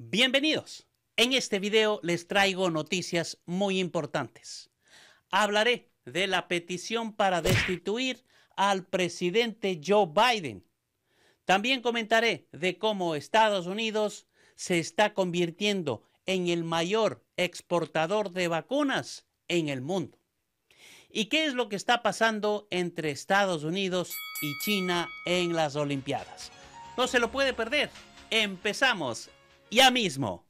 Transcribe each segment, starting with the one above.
Bienvenidos. En este video les traigo noticias muy importantes. Hablaré de la petición para destituir al presidente Joe Biden. También comentaré de cómo Estados Unidos se está convirtiendo en el mayor exportador de vacunas en el mundo. ¿Y qué es lo que está pasando entre Estados Unidos y China en las Olimpiadas? No se lo puede perder. Empezamos ya mismo.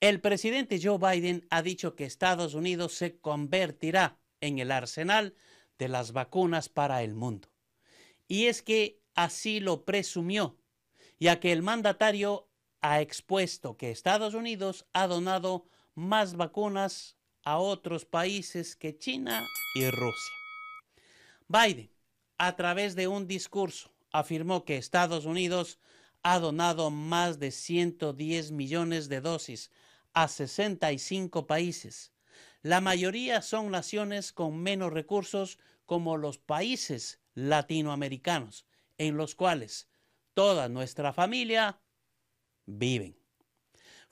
El presidente Joe Biden ha dicho que Estados Unidos se convertirá en el arsenal de las vacunas para el mundo. Y es que así lo presumió, ya que el mandatario ha expuesto que Estados Unidos ha donado más vacunas otros países que China y Rusia. Biden, a través de un discurso, afirmó que Estados Unidos ha donado más de 110 millones de dosis a 65 países. La mayoría son naciones con menos recursos como los países latinoamericanos, en los cuales toda nuestra familia vive.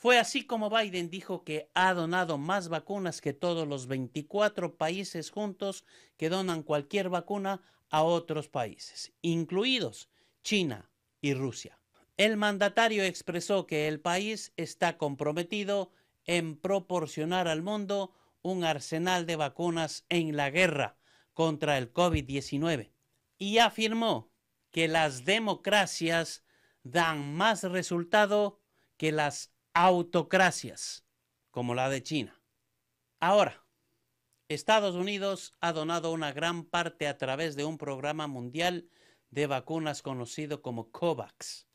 Fue así como Biden dijo que ha donado más vacunas que todos los 24 países juntos que donan cualquier vacuna a otros países, incluidos China y Rusia. El mandatario expresó que el país está comprometido en proporcionar al mundo un arsenal de vacunas en la guerra contra el COVID-19 y afirmó que las democracias dan más resultado que las autocracias como la de China. Ahora, Estados Unidos ha donado una gran parte a través de un programa mundial de vacunas conocido como COVAX,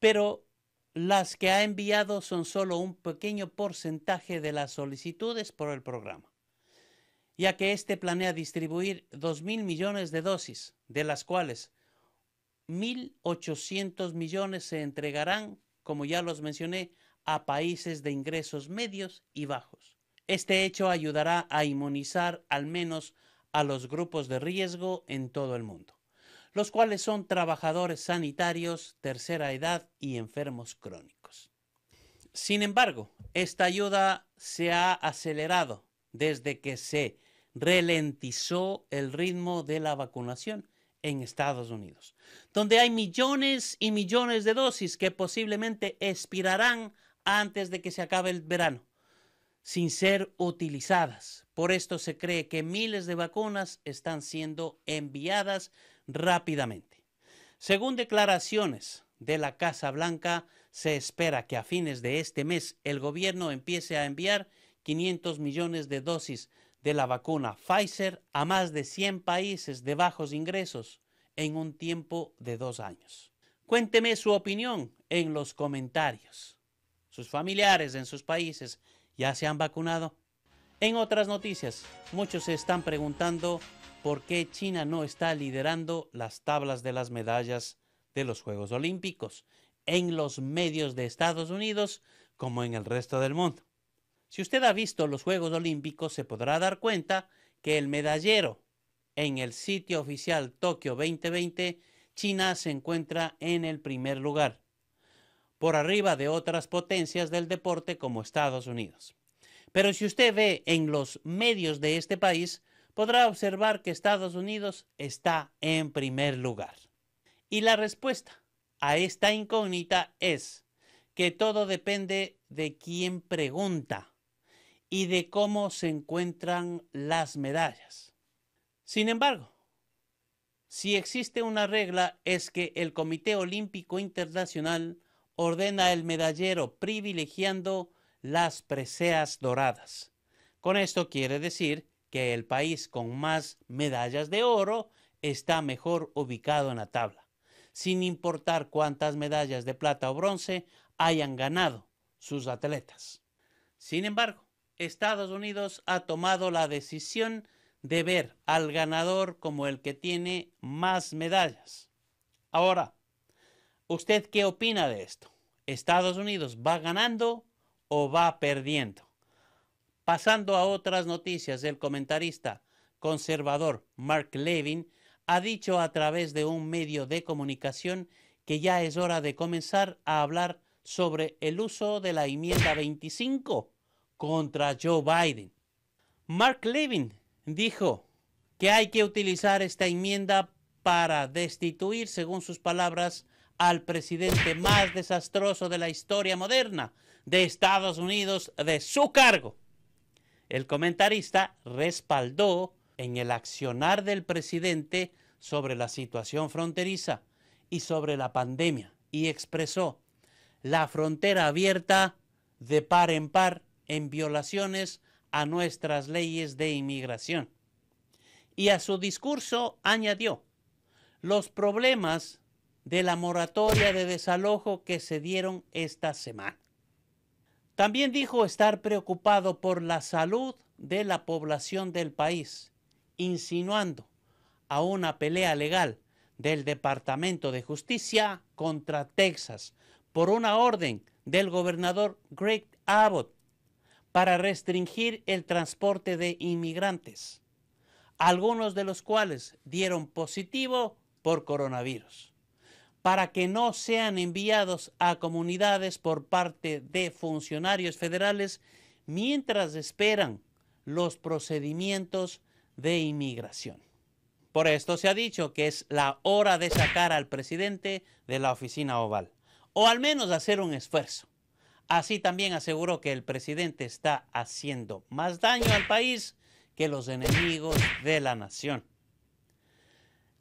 pero las que ha enviado son solo un pequeño porcentaje de las solicitudes por el programa, ya que este planea distribuir mil millones de dosis, de las cuales 1.800 millones se entregarán, como ya los mencioné, a países de ingresos medios y bajos. Este hecho ayudará a inmunizar al menos a los grupos de riesgo en todo el mundo, los cuales son trabajadores sanitarios, tercera edad y enfermos crónicos. Sin embargo, esta ayuda se ha acelerado desde que se ralentizó el ritmo de la vacunación en Estados Unidos, donde hay millones y millones de dosis que posiblemente expirarán antes de que se acabe el verano, sin ser utilizadas. Por esto se cree que miles de vacunas están siendo enviadas rápidamente. Según declaraciones de la Casa Blanca, se espera que a fines de este mes el gobierno empiece a enviar 500 millones de dosis de la vacuna Pfizer a más de 100 países de bajos ingresos en un tiempo de dos años. Cuénteme su opinión en los comentarios sus familiares en sus países ya se han vacunado. En otras noticias, muchos se están preguntando por qué China no está liderando las tablas de las medallas de los Juegos Olímpicos en los medios de Estados Unidos como en el resto del mundo. Si usted ha visto los Juegos Olímpicos se podrá dar cuenta que el medallero en el sitio oficial Tokio 2020, China se encuentra en el primer lugar por arriba de otras potencias del deporte como Estados Unidos. Pero si usted ve en los medios de este país, podrá observar que Estados Unidos está en primer lugar. Y la respuesta a esta incógnita es que todo depende de quién pregunta y de cómo se encuentran las medallas. Sin embargo, si existe una regla es que el Comité Olímpico Internacional ordena el medallero privilegiando las preseas doradas. Con esto quiere decir que el país con más medallas de oro está mejor ubicado en la tabla, sin importar cuántas medallas de plata o bronce hayan ganado sus atletas. Sin embargo, Estados Unidos ha tomado la decisión de ver al ganador como el que tiene más medallas. Ahora, ¿Usted qué opina de esto? ¿Estados Unidos va ganando o va perdiendo? Pasando a otras noticias, el comentarista conservador Mark Levin ha dicho a través de un medio de comunicación que ya es hora de comenzar a hablar sobre el uso de la enmienda 25 contra Joe Biden. Mark Levin dijo que hay que utilizar esta enmienda para destituir, según sus palabras, al presidente más desastroso de la historia moderna de Estados Unidos de su cargo. El comentarista respaldó en el accionar del presidente sobre la situación fronteriza y sobre la pandemia y expresó la frontera abierta de par en par en violaciones a nuestras leyes de inmigración. Y a su discurso añadió, los problemas de la moratoria de desalojo que se dieron esta semana. También dijo estar preocupado por la salud de la población del país, insinuando a una pelea legal del Departamento de Justicia contra Texas por una orden del gobernador Greg Abbott para restringir el transporte de inmigrantes, algunos de los cuales dieron positivo por coronavirus para que no sean enviados a comunidades por parte de funcionarios federales mientras esperan los procedimientos de inmigración. Por esto se ha dicho que es la hora de sacar al presidente de la oficina oval, o al menos hacer un esfuerzo. Así también aseguró que el presidente está haciendo más daño al país que los enemigos de la nación.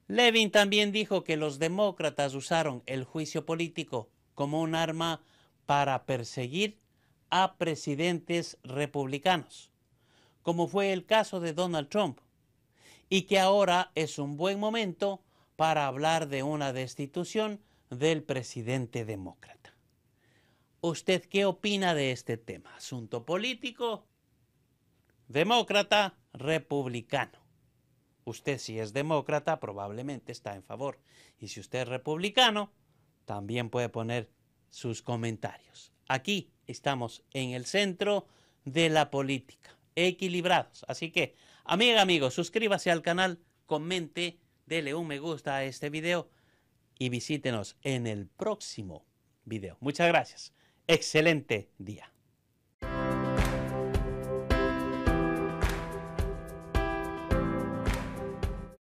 Levin también dijo que los demócratas usaron el juicio político como un arma para perseguir a presidentes republicanos, como fue el caso de Donald Trump, y que ahora es un buen momento para hablar de una destitución del presidente demócrata. ¿Usted qué opina de este tema? ¿Asunto político? ¿Demócrata? ¿Republicano? Usted si es demócrata probablemente está en favor. Y si usted es republicano, también puede poner sus comentarios. Aquí estamos en el centro de la política, equilibrados. Así que, amiga, amigo, suscríbase al canal, comente, dele un me gusta a este video y visítenos en el próximo video. Muchas gracias. Excelente día.